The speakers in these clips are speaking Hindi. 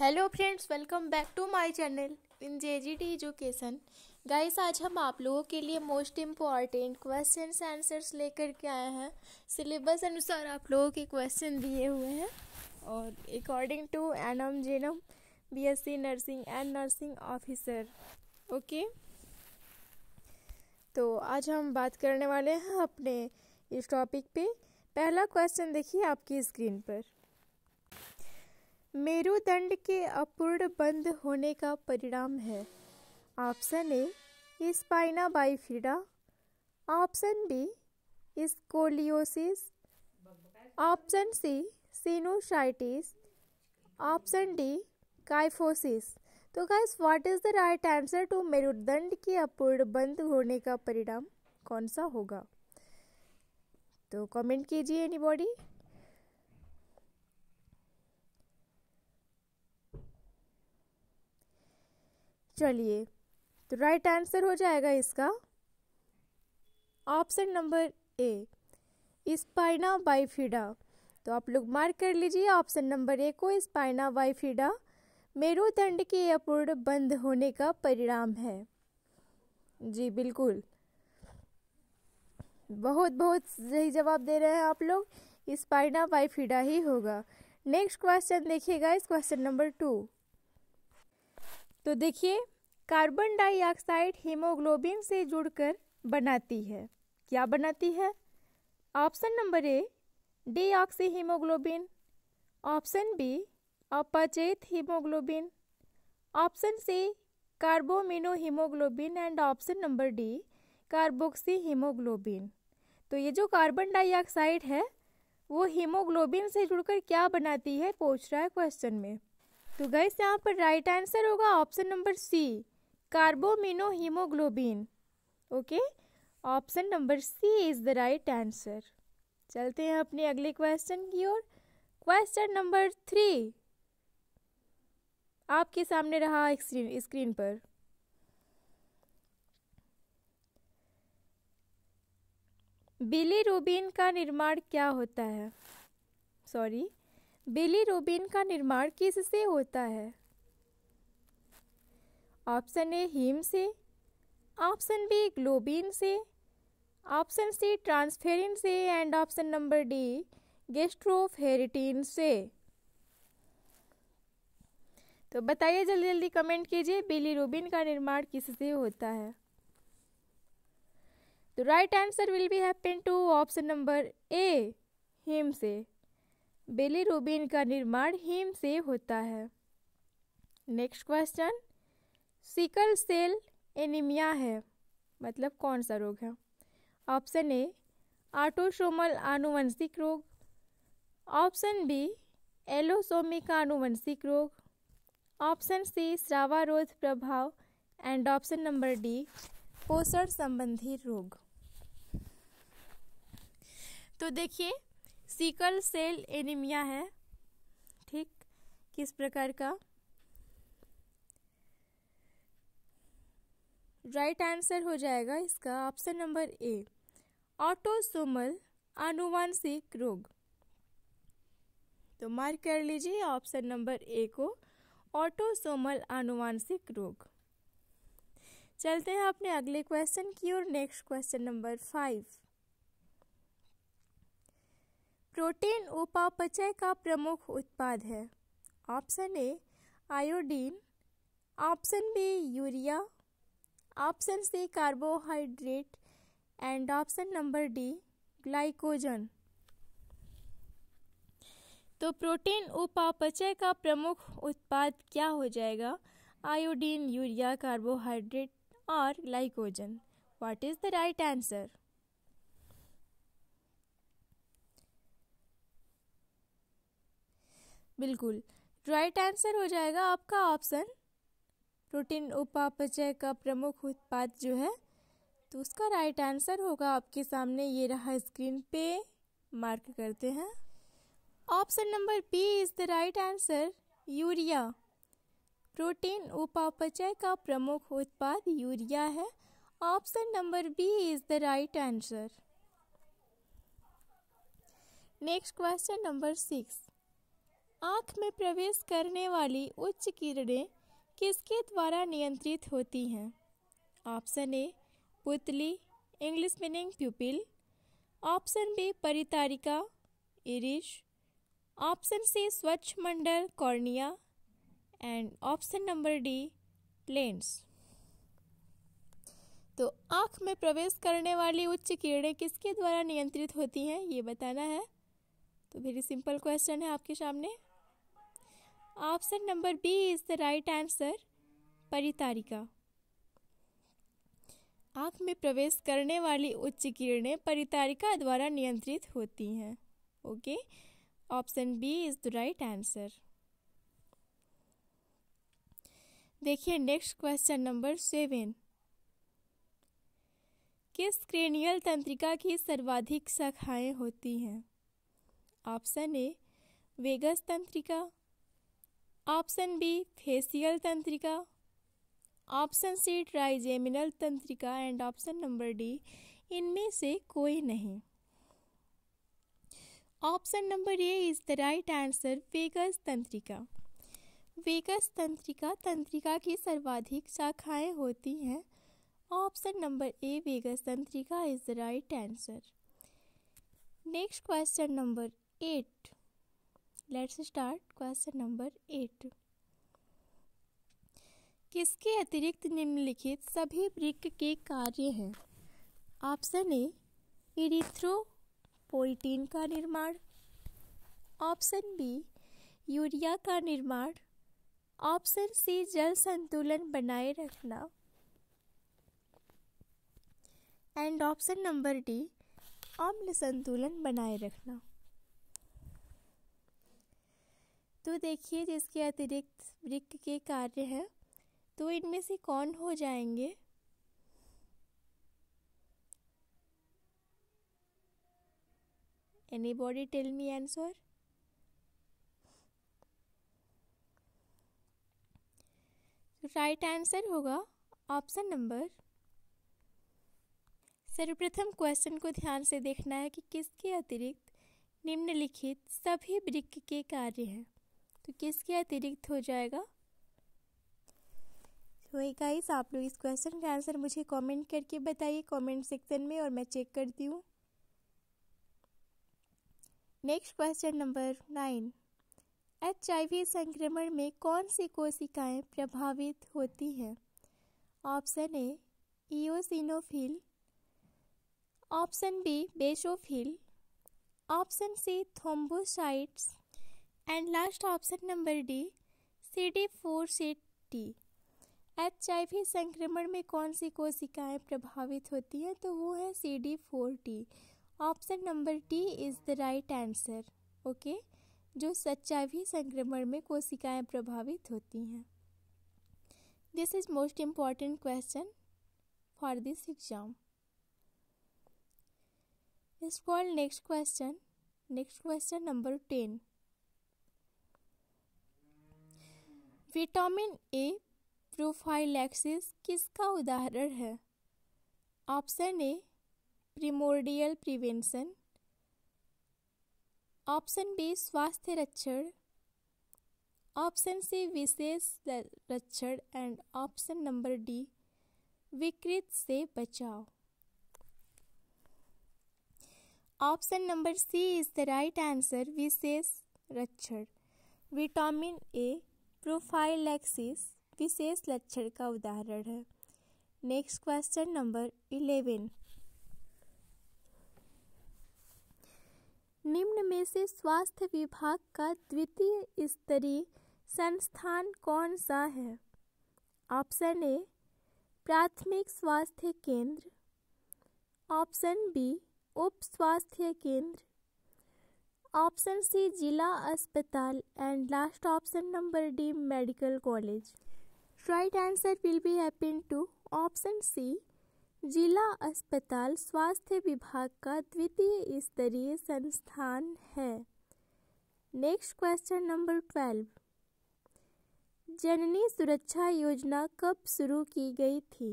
hello friends welcome back to my channel in J G T education guys आज हम आप लोगों के लिए मोस्ट इम्पॉर्टेंट क्वेश्चन आंसर्स लेकर के आए हैं सिलेबस अनुसार आप लोगों के क्वेश्चन दिए हुए हैं और according to ANM GNM BSc nursing and nursing officer okay तो आज हम बात करने वाले हैं अपने इस टॉपिक पे पहला क्वेश्चन देखिए आपकी स्क्रीन पर मेरुदंड के अपूर्ण बंद होने का परिणाम है option A spina bifida option B scoliosis option C sinusitis option D kyphosis तो guys what is the right answer to मेरुदंड के अपूर्ण बंद होने का परिणाम कौन सा होगा तो कमेंट कीजिए एनीबॉडी चलिए तो राइट आंसर हो जाएगा इसका option number A spina bifida तो आप लोग मार्क कर लीजिए ऑप्शन नंबर ए को स्पाइना बाइफिडा मेरुदंड के अपूर्ण बंद होने का परिणाम है जी बिल्कुल बहुत बहुत सही जवाब दे रहे हैं आप लोग स्पाइना बाइफिडा ही होगा नेक्स्ट क्वेश्चन देखिएगा इस क्वेश्चन नंबर टू तो देखिए कार्बन डाइऑक्साइड हीमोग्लोबिन से जुड़कर बनाती है क्या बनाती है option number A D haemoglobin option B अपचेत haemoglobin option C carbamino haemoglobin and option number D carboxy haemoglobin तो ये जो कार्बन डाइऑक्साइड है वो हीमोग्लोबिन से जुड़कर क्या बनाती है पूछ रहा है क्वेश्चन में तो गैस यहाँ पर राइट आंसर होगा option number C carbamino haemoglobin okay option number C is the right answer चलते हैं अपने अगले क्वेश्चन की ओर क्वेश्चन नंबर थ्री आपके सामने रहा स्क्रीन स्क्रीन पर बिली रूबिन का निर्माण क्या होता है सॉरी बिली रूबिन का निर्माण किससे होता है ऑप्शन ए हीम से ऑप्शन बी ग्लोबिन से ऑप्शन सी ट्रांसफेरिन से and option number D gastroferritin से तो बताइए जल्दी जल्दी कमेंट कीजिए बिली रूबिन का निर्माण किससे होता है तो right answer will be happen to option number A haem से बिली रूबिन का निर्माण हीम से होता है next question sickle cell anaemia है मतलब कौन सा रोग है ऑप्शन ए आटोसोमल आनुवंशिक रोग ऑप्शन बी एलोसोमिक आनुवंशिक रोग ऑप्शन सी श्रावारोध प्रभाव एंड ऑप्शन नंबर डी पोषण संबंधी रोग तो देखिए सिकल सेल एनीमिया है ठीक किस प्रकार का राइट आंसर हो जाएगा इसका ऑप्शन नंबर ए ऑटोसोमल आनुवांशिक रोग तो मार्क कर लीजिए ऑप्शन नंबर ए को ऑटोसोमल आनुवांशिक रोग चलते हैं अपने अगले क्वेश्चन की ओर next question number five protein उपापचय का प्रमुख उत्पाद है option A iodine option B urea option C carbohydrate and option number D glycogen तो प्रोटीन उपापचय का प्रमुख उत्पाद क्या हो जाएगा आयोडीन यूरिया कार्बोहाइड्रेट और glycogen what is the right answer बिल्कुल राइट आंसर हो जाएगा आपका ऑप्शन प्रोटीन उपापचय का प्रमुख उत्पाद जो है तो उसका राइट आंसर होगा आपके सामने ये रहा स्क्रीन पे मार्क करते हैं option number B is the right answer urea protein उपापचय का प्रमुख उत्पाद यूरिया है option number B is the right answer next question number six आँख में प्रवेश करने वाली उच्च किरणें किसके द्वारा नियंत्रित होती हैं ऑप्शन ए पुतली English meaning pupil option B परितारिका इरिश ऑप्शन सी स्वच्छ मंडल cornea and option number D lens तो आँख में प्रवेश करने वाली उच्च किरणें किसके द्वारा नियंत्रित होती हैं ये बताना है तो वेरी सिंपल क्वेश्चन है आपके सामने option number B is the right answer परितारिका आँख में प्रवेश करने वाली उच्च किरणें परितारिका द्वारा नियंत्रित होती हैं okay option B is the right answer देखिए नेक्स्ट क्वेश्चन नंबर सेवन किस क्रेनियल तंत्रिका की सर्वाधिक शाखाएं होती हैं ऑप्शन ए वेगस तंत्रिका ऑप्शन बी फेसियल तंत्रिका ऑप्शन सी ट्राइजेमिनल तंत्रिका एंड ऑप्शन नंबर डी इनमें से कोई नहीं option number A is the right answer vagus तंत्रिका वेगस तंत्रिका तंत्रिका की सर्वाधिक शाखाएं होती हैं ऑप्शन नंबर ए वेगस तंत्रिका is the right answer next question number eight let's start question number eight किसके अतिरिक्त निम्नलिखित सभी वृक्क के कार्य हैं ऑप्शन ए इरिथ्रोपोइटीन का निर्माण ऑप्शन बी यूरिया का निर्माण ऑप्शन सी जल संतुलन बनाए रखना एंड ऑप्शन नंबर डी अम्ल संतुलन बनाए रखना तो देखिए जिसके अतिरिक्त वृक्क के कार्य हैं तो इनमें से कौन हो जाएंगे anybody tell me answer right answer होगा ऑप्शन नंबर सर्वप्रथम क्वेश्चन को ध्यान से देखना है कि किसके अतिरिक्त निम्नलिखित सभी वृक्ष के कार्य हैं तो किसके अतिरिक्त हो जाएगा तो गाइस आप लोग इस क्वेश्चन का आंसर मुझे कमेंट करके बताइए कमेंट सेक्शन में और मैं चेक करती हूँ next question number nine H I V संक्रमण में कौन सी कोशिकाएं प्रभावित होती हैं option A eosinophil option B basophil option C thrombocytes and last option number D C D four से टी एच आई वी संक्रमण में कौन सी कोशिकाएं प्रभावित होती हैं तो वो है C D four T option number D is the right answer okay जो सच्चाई भी संक्रमण में कोशिकाएं प्रभावित होती हैं this is most important question for this exam is called next question next question number ten vitamin A prophylaxis किसका उदाहरण है option A primordial prevention option B स्वास्थ्य रक्षण ऑप्शन सी विशेष रक्षण एंड ऑप्शन नंबर डी विकृत से बचाव option number C is the right answer विशेष रक्षण विटामिन ए प्रोफाइलैक्सिस विशेष लक्षण का उदाहरण है नेक्स्ट क्वेश्चन नंबर इलेवन निम्न में से स्वास्थ्य विभाग का द्वितीय स्तरीय संस्थान कौन सा है ऑप्शन ए प्राथमिक स्वास्थ्य केंद्र ऑप्शन बी उप स्वास्थ्य केंद्र ऑप्शन सी जिला अस्पताल and last option number D medical college right answer will be happen to option C जिला अस्पताल स्वास्थ्य विभाग का द्वितीय स्तरीय संस्थान है नेक्स्ट क्वेश्चन नंबर ट्वेल्व जननी सुरक्षा योजना कब शुरू की गई थी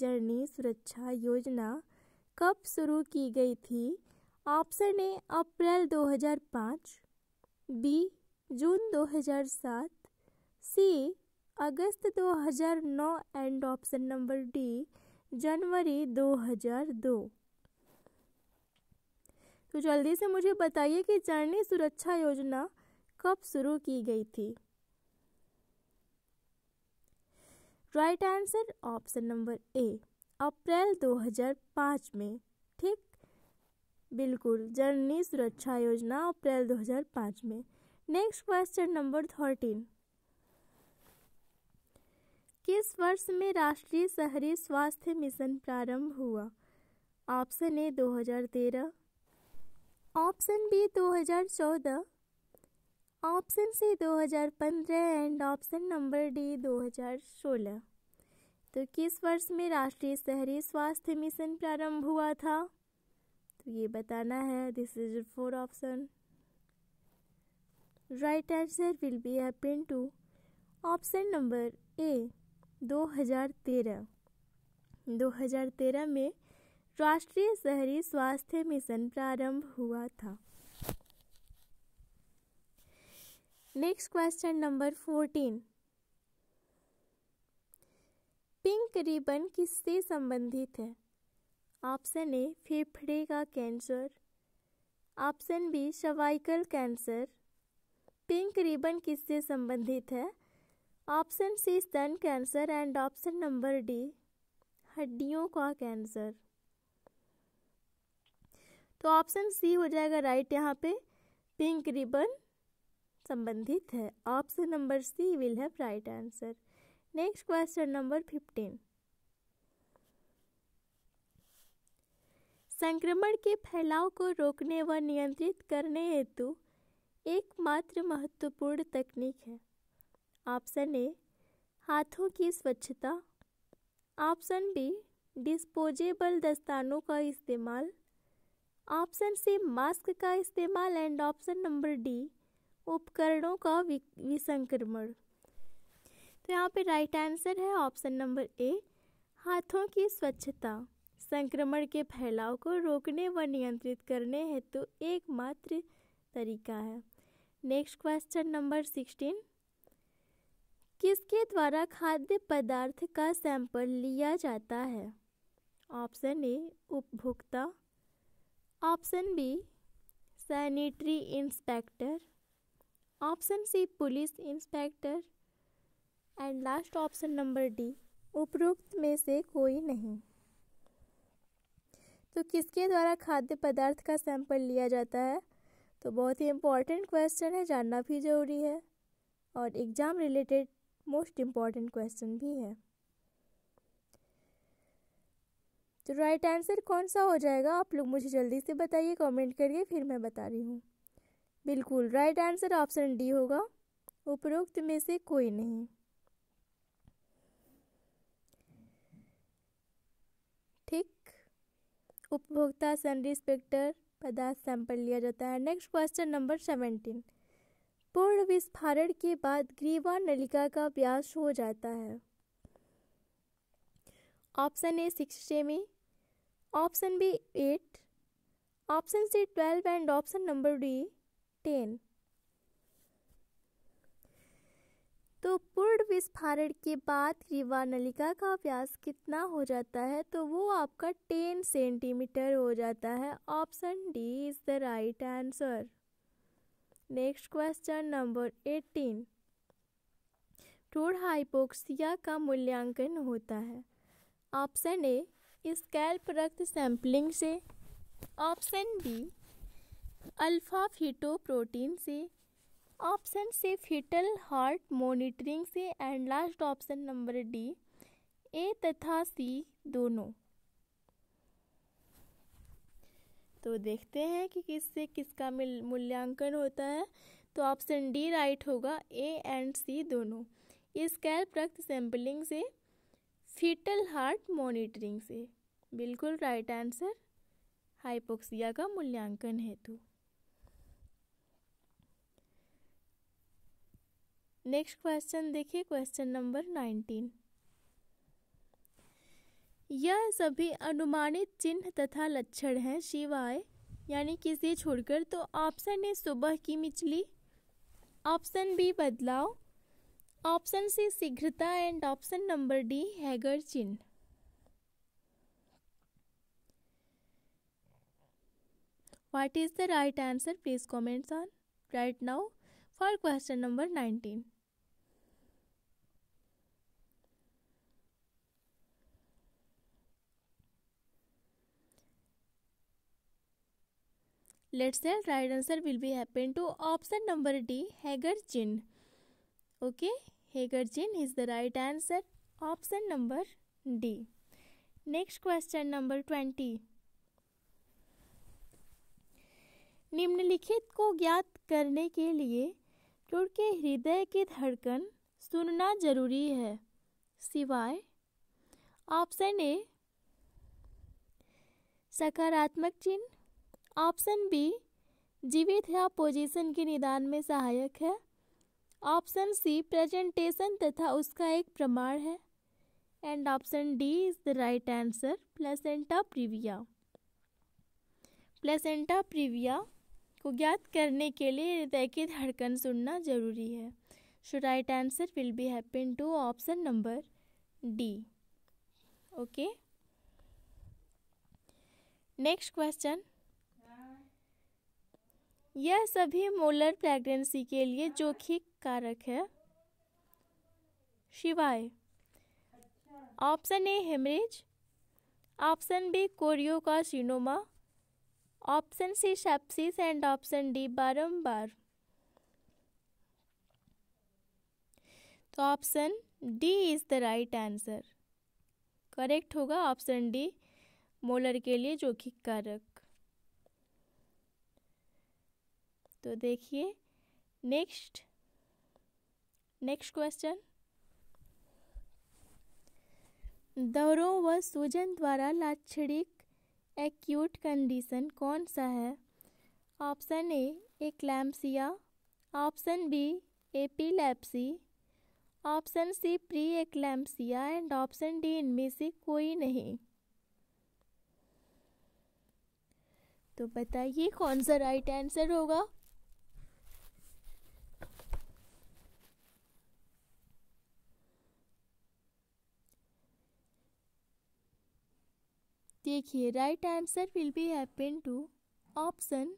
जननी सुरक्षा योजना कब शुरू की गई थी option A April 2005 B June 2007 C अगस्त 2009 एंड ऑप्शन नंबर डी जनवरी 2002 तो जल्दी से मुझे बताइए कि जननी सुरक्षा योजना कब शुरू की गई थी right answer option number A April 2005 में ठीक बिल्कुल जननी सुरक्षा योजना अप्रैल 2005 में नेक्स्ट क्वेश्चन नंबर थर्टीन किस वर्ष में राष्ट्रीय शहरी स्वास्थ्य मिशन प्रारंभ हुआ option A 2013 option B 2014 option C 2015 and option number D 2016 तो किस वर्ष में राष्ट्रीय शहरी स्वास्थ्य मिशन प्रारंभ हुआ था ये बताना है this is four option right answer will be happen to option number A 2013 2013 में राष्ट्रीय शहरी स्वास्थ्य मिशन प्रारंभ हुआ था next question number fourteen pink ribbon किससे संबंधित है ऑप्शन ए फेफड़े का cancer option B cervical cancer pink ribbon किससे संबंधित है ऑप्शन सी स्तन cancer and option number D हड्डियों का कैंसर तो ऑप्शन सी हो जाएगा राइट यहाँ पे पिंक रिबन संबंधित है option number C will have right answer next question number fifteen संक्रमण के फैलाव को रोकने व नियंत्रित करने हेतु एकमात्र महत्वपूर्ण तकनीक है ऑप्शन ए हाथों की स्वच्छता ऑप्शन बी डिस्पोजेबल दस्तानों का इस्तेमाल ऑप्शन सी मास्क का इस्तेमाल एंड ऑप्शन नंबर डी उपकरणों का विसंक्रमण तो यहाँ पे राइट आंसर है ऑप्शन नंबर ए हाथों की स्वच्छता संक्रमण के फैलाव को रोकने व नियंत्रित करने हेतु तो एकमात्र तरीका है नेक्स्ट क्वेश्चन नंबर सिक्सटीन किसके द्वारा खाद्य पदार्थ का सैंपल लिया जाता है ऑप्शन ए उपभोक्ता option B sanitary inspector option C police inspector and last option number D उपरोक्त में से कोई नहीं तो किसके द्वारा खाद्य पदार्थ का सैंपल लिया जाता है तो बहुत ही इम्पॉर्टेंट क्वेश्चन है जानना भी ज़रूरी है और exam related most important question भी है तो राइट आंसर कौन सा हो जाएगा आप लोग मुझे जल्दी से बताइए कमेंट करिए फिर मैं बता रही हूँ बिल्कुल राइट आंसर ऑप्शन डी होगा उपरोक्त में से कोई नहीं उपभोक्ता सन रिस्पेक्टर पदार्थ सैंपल लिया जाता है नेक्स्ट क्वेश्चन नंबर सेवेंटीन पूर्ण विस्फारण के बाद ग्रीवा नलिका का व्यास हो जाता है option A six cm option B eight option C twelve and option number D ten तो पूर्ण विस्फारण के बाद ग्रीवा नलिका का व्यास कितना हो जाता है तो वो आपका टेन सेंटीमीटर हो जाता है option D is the right answer next question number eighteen टूर हाइपोक्सिया का मूल्यांकन होता है ऑप्शन ए स्कैल्प रक्त सैंपलिंग से option B alpha feto protein से option C fetal heart monitoring से and last option number D A तथा सी दोनों तो देखते हैं कि किससे किसका मूल्यांकन होता है तो ऑप्शन डी राइट होगा ए एंड सी दोनों स्कैल्प रक्त सैंपलिंग से फीटल हार्ट मॉनिटरिंग से बिल्कुल राइट आंसर हाइपोक्सिया का मूल्यांकन हेतु नेक्स्ट क्वेश्चन देखिए क्वेश्चन नंबर नाइनटीन यह सभी अनुमानित चिन्ह तथा लक्षण हैं शिवाय यानी किसे छोड़कर तो ऑप्शन ए सुबह की मिचली ऑप्शन बी बदलाव ऑप्शन सी शीघ्रता and option number D Hegar चिन्ह what is the right answer please comments on right now for question number nineteen let's sell right answer will be happen to option number D Hegar चिन ओके हैगर जिन is the right answer option number D next question number twenty निम्नलिखित को ज्ञात करने के लिए क्योंकि हृदय की धड़कन सुनना जरूरी है सिवाय ऑप्शन ए सकारात्मक चिन्ह ऑप्शन बी जीवित या पोजीशन के निदान में सहायक है ऑप्शन सी प्रेजेंटेशन तथा उसका एक प्रमाण है and option D is the right answer placenta previa placenta previa को ज्ञात करने के लिए हृदय की धड़कन सुनना जरूरी है so right answer will be happen to option number D okay next question यह सभी मोलर प्रेगनेंसी के लिए जोखिम कारक है शिवाय option A haemorrhage option B choriocarcinoma option C sepsis and option D बारंबार तो option D is the right answer correct होगा ऑप्शन डी मोलर के लिए जो कि कारक तो देखिए नेक्स्ट नेक्स्ट क्वेश्चन दौरों व सूजन द्वारा लाक्षणिक एक्यूट कंडीशन कौन सा है option A eclampsia option B epilepsy option C pre eclampsia and option D इनमें से कोई नहीं तो बताइए कौन सा राइट आंसर होगा देखिए right answer will be happen to option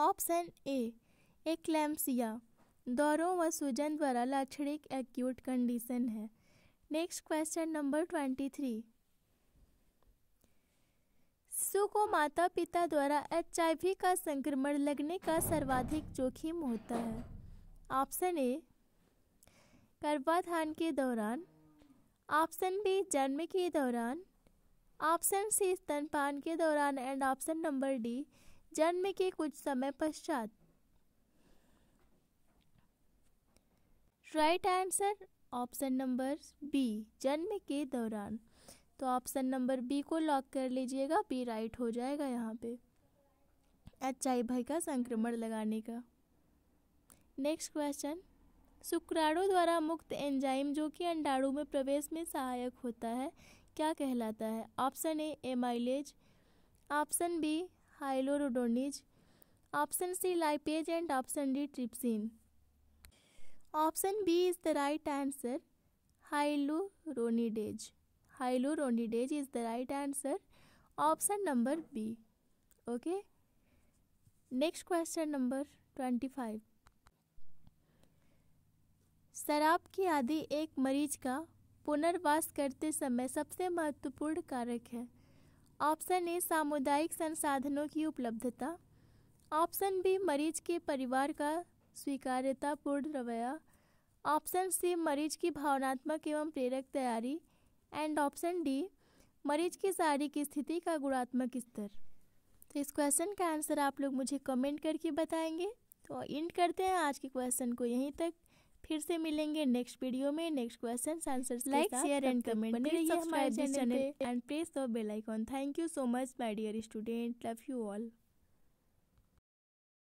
option A eclampsia दौरों व सूजन द्वारा लाक्षणिक एक्यूट कंडीशन है next question number twenty three शिशु को माता पिता द्वारा एच का संक्रमण लगने का सर्वाधिक जोखिम होता है ऑप्शन ए गर्भाधान के दौरान ऑप्शन बी जन्म के दौरान ऑप्शन सी स्तनपान के दौरान एंड ऑप्शन नंबर डी जन्म के कुछ समय पश्चात right answer option number B जन्म के दौरान तो ऑप्शन नंबर बी को लॉक कर लीजिएगा बी राइट हो जाएगा यहाँ पे एच आई भाई का संक्रमण लगाने का नेक्स्ट क्वेश्चन शुक्राणु द्वारा मुक्त एंजाइम जो कि अंडाणु में प्रवेश में सहायक होता है क्या कहलाता है option A amylase option B hyaluronidase option C lipase and option D trypsin option B is the right answer hyaluronidase hyaluronidase is the right answer option number B okay next question number twenty five शराब की आदि एक मरीज का पुनर्वास करते समय सबसे महत्वपूर्ण कारक है ऑप्शन ए सामुदायिक संसाधनों की उपलब्धता ऑप्शन बी मरीज के परिवार का स्वीकार्यतापूर्ण रवैया ऑप्शन सी मरीज की भावनात्मक एवं प्रेरक तैयारी एंड ऑप्शन डी मरीज की शारीरिक स्थिति का गुणात्मक स्तर तो इस क्वेश्चन का आंसर आप लोग मुझे कमेंट करके बताएंगे तो इंड करते हैं आज के क्वेश्चन को यहीं तक फिर से मिलेंगे नेक्स्ट वीडियो में next question answer like share and comment हमारे channel and press the bell icon thank you so much my dear student love you all